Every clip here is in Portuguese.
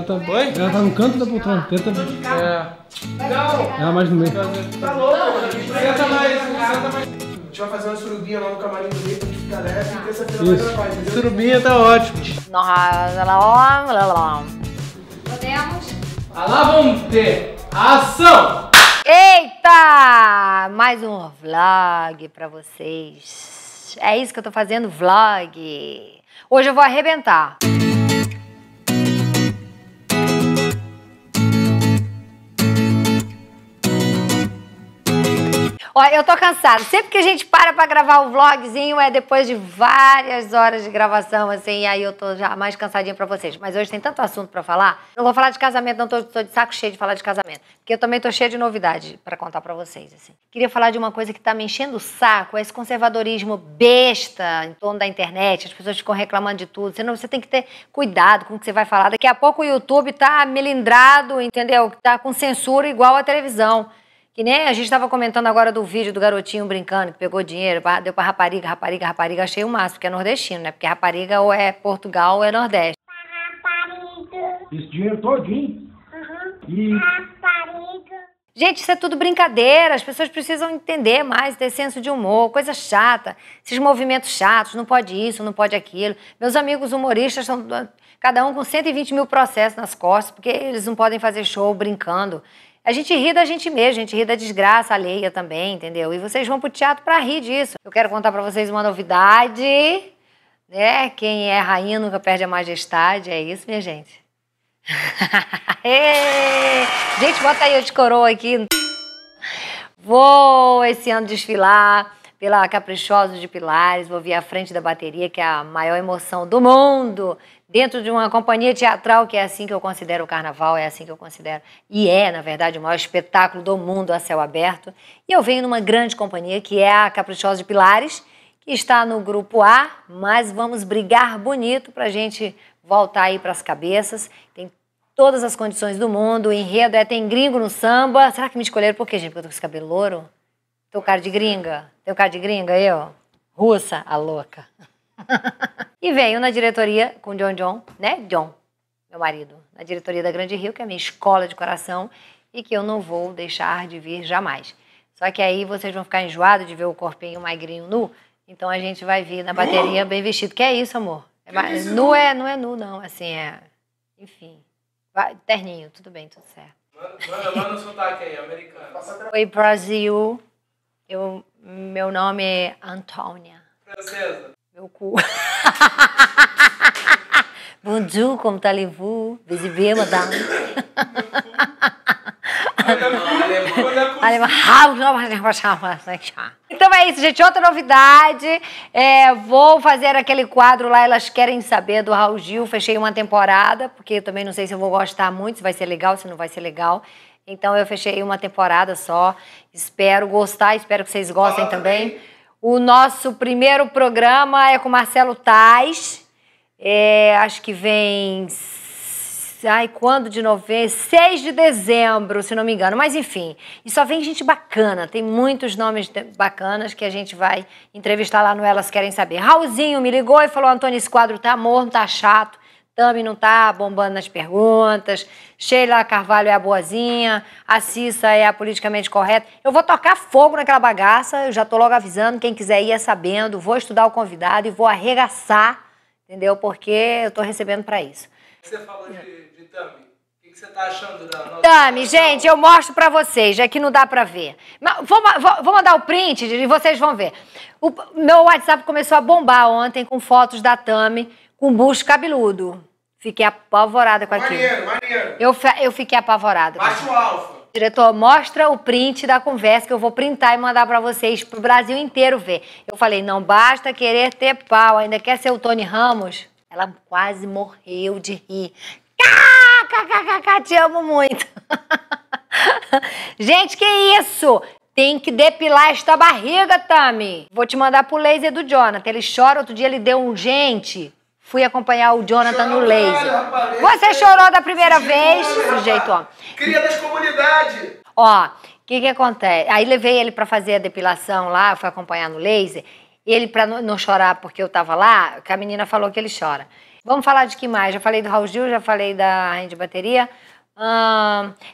Ela tá. Oi? Ela tá no canto da poltrona. Tenta. É. Não! Ela mais no meio. Tá, tá louco? Senta mais, senta mais. A gente vai fazer uma surubinha lá no camarim do meio, porque fica leve e terça-feira vai gravar, entendeu? Surubinha tá ótimo. Podemos? ter Ação! Eita! Mais um vlog pra vocês. É isso que eu tô fazendo, vlog. Hoje eu vou arrebentar. Olha, eu tô cansada. Sempre que a gente para pra gravar um vlogzinho é depois de várias horas de gravação, assim, e aí eu tô já mais cansadinha pra vocês. Mas hoje tem tanto assunto pra falar. Eu vou falar de casamento, não tô, tô de saco cheio de falar de casamento. Porque eu também tô cheia de novidade pra contar pra vocês, assim. Queria falar de uma coisa que tá me enchendo o saco, é esse conservadorismo besta em torno da internet. As pessoas ficam reclamando de tudo. Você, não, você tem que ter cuidado com o que você vai falar. Daqui a pouco o YouTube tá melindrado, entendeu? Tá com censura igual à televisão. E né, a gente estava comentando agora do vídeo do garotinho brincando, que pegou dinheiro, deu para rapariga, rapariga, rapariga. Achei o máximo, porque é nordestino, né? Porque rapariga ou é Portugal ou é Nordeste. Rapariga. Esse dinheiro todinho. Uhum. E... Rapariga. Gente, isso é tudo brincadeira. As pessoas precisam entender mais, ter senso de humor, coisa chata, esses movimentos chatos, não pode isso, não pode aquilo. Meus amigos humoristas são cada um com 120 mil processos nas costas, porque eles não podem fazer show brincando. A gente ri da gente mesmo, a gente ri da desgraça alheia também, entendeu? E vocês vão pro teatro para rir disso. Eu quero contar para vocês uma novidade, né? Quem é rainha nunca perde a majestade, é isso, minha gente. gente, bota aí o de coroa aqui. Vou esse ano desfilar pela Caprichosos de Pilares. Vou vir à frente da bateria, que é a maior emoção do mundo. Dentro de uma companhia teatral, que é assim que eu considero o carnaval, é assim que eu considero. E é, na verdade, o maior espetáculo do mundo a céu aberto. E eu venho numa grande companhia, que é a Caprichosos de Pilares, que está no grupo A, mas vamos brigar bonito para a gente voltar aí para as cabeças. Tem todas as condições do mundo. O enredo é tem gringo no samba. Será que me escolheram por quê, gente? Porque eu tô com esse cabelo louro? Tô cara de gringa? Tenho cara de gringa, eu? Russa, a louca. e venho na diretoria com John John, né? John, meu marido. Na diretoria da Grande Rio, que é a minha escola de coração e que eu não vou deixar de vir jamais. Só que aí vocês vão ficar enjoados de ver o corpinho magrinho nu, então a gente vai vir na bateria bem vestido. Que é isso, amor? É isso? Nu é, não é nu, não. Assim, é. Enfim. Vai, terninho, tudo bem, tudo certo. Manda, manda, manda sotaque aí, americano. Oi, Brasil. Eu meu nome é Antônia. Francesa. Meu cu. Bonjour, como tá levou? Visibê, madame. Então é isso, gente. Outra novidade. É, vou fazer aquele quadro lá, Elas Querem Saber, do Raul Gil. Fechei uma temporada, porque eu também não sei se eu vou gostar muito, se vai ser legal, se não vai ser legal. Então eu fechei uma temporada só. Espero gostar, espero que vocês gostem também. O nosso primeiro programa é com Marcelo Tais. É, acho que vem ai, quando de novembro? 6 de dezembro, se não me engano. Mas enfim, e só vem gente bacana. Tem muitos nomes bacanas que a gente vai entrevistar lá no Elas Querem Saber. Raulzinho me ligou e falou: Antônio, esse quadro tá morno, tá chato. Tami não tá bombando nas perguntas. Sheila Carvalho é a boazinha. A Cissa é a politicamente correta. Eu vou tocar fogo naquela bagaça. Eu já tô logo avisando. Quem quiser ir é sabendo. Vou estudar o convidado e vou arregaçar, entendeu? Porque eu tô recebendo para isso. Você falou de, de Tami. O que, você tá achando da nossa... Tami, gente, eu mostro pra vocês, é que não dá pra ver. Mas vou, vou, vou mandar o print e vocês vão ver. O, meu WhatsApp começou a bombar ontem com fotos da Tami com bucho cabeludo. Fiquei apavorada com aquilo. Maneiro, maneiro. Eu, eu fiquei apavorada. Macho alfa. Diretor, mostra o print da conversa que eu vou printar e mandar para vocês, pro Brasil inteiro ver. Eu falei, não basta querer ter pau, ainda quer ser o Tony Ramos? Ela quase morreu de rir. caca, te amo muito. Gente, que isso? Tem que depilar esta barriga, Tami. Vou te mandar pro laser do Jonathan. Ele chora, outro dia ele deu um gente. Fui acompanhar o Jonathan chorou, no laser. Rapaz, Você é... chorou da primeira vez? vez? jeito, ó. Cria das comunidades. Ó, o que que acontece? Aí levei ele para fazer a depilação lá, fui acompanhar no laser. E ele, para não chorar porque eu estava lá, que a menina falou que ele chora. Vamos falar de que mais? Já falei do Raul Gil, já falei da Rainha de Bateria.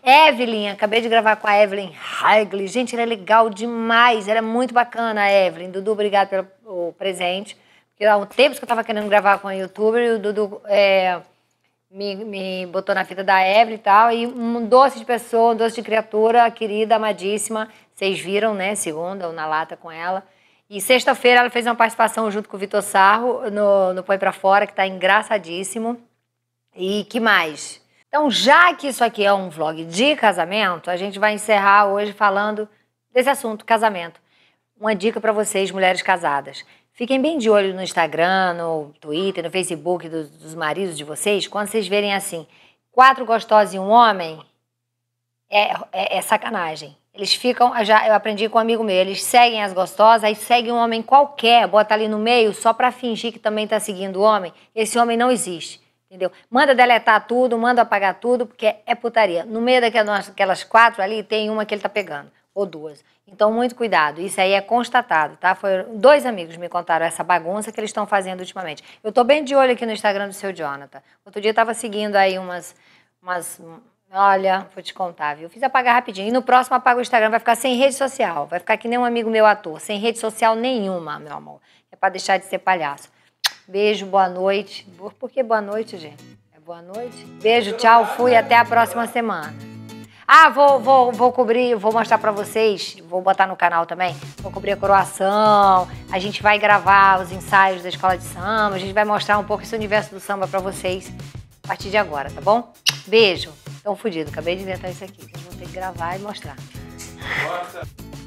Evelyn, acabei de gravar com a Evelyn Heigley. Gente, ela é legal demais. Ela é muito bacana, a Evelyn. Dudu, obrigado pelo presente. Porque há um tempo que eu estava querendo gravar com a youtuber e o Dudu é, me, me botou na fita da Evelyn e tal. E um doce de pessoa, um doce de criatura, querida, amadíssima. Vocês viram, né? Segunda, ou na lata com ela. E sexta-feira ela fez uma participação junto com o Vitor Sarro no, no Põe Pra Fora, que tá engraçadíssimo. E que mais? Então, já que isso aqui é um vlog de casamento, a gente vai encerrar hoje falando desse assunto, casamento. Uma dica para vocês, mulheres casadas. Fiquem bem de olho no Instagram, no Twitter, no Facebook dos, dos maridos de vocês, quando vocês verem assim, quatro gostosos e um homem, é, é, é sacanagem. Eles ficam, já eu aprendi com um amigo meu, eles seguem as gostosas, aí segue um homem qualquer, bota ali no meio só para fingir que também está seguindo o homem. Esse homem não existe, entendeu? Manda deletar tudo, manda apagar tudo, porque é putaria. No meio daquelas quatro ali, tem uma que ele tá pegando, ou duas. Então, muito cuidado. Isso aí é constatado, tá? Foi, dois amigos me contaram essa bagunça que eles estão fazendo ultimamente. Eu tô bem de olho aqui no Instagram do seu Jonathan. Outro dia eu tava seguindo aí umas, umas Olha, vou te contar, viu? Fiz apagar rapidinho. E no próximo apaga o Instagram, vai ficar sem rede social. Vai ficar que nem um amigo meu ator, sem rede social nenhuma, meu amor. É para deixar de ser palhaço. Beijo, boa noite. Por que boa noite, gente? É boa noite? Beijo, tchau, fui, até a próxima semana. Ah, vou, vou, vou cobrir, vou mostrar para vocês, vou botar no canal também. Vou cobrir a coroação, a gente vai gravar os ensaios da escola de samba, a gente vai mostrar um pouco esse universo do samba para vocês a partir de agora, tá bom? Beijo! Estão fodidos, acabei de inventar isso aqui. Vou ter que gravar e mostrar. Nossa.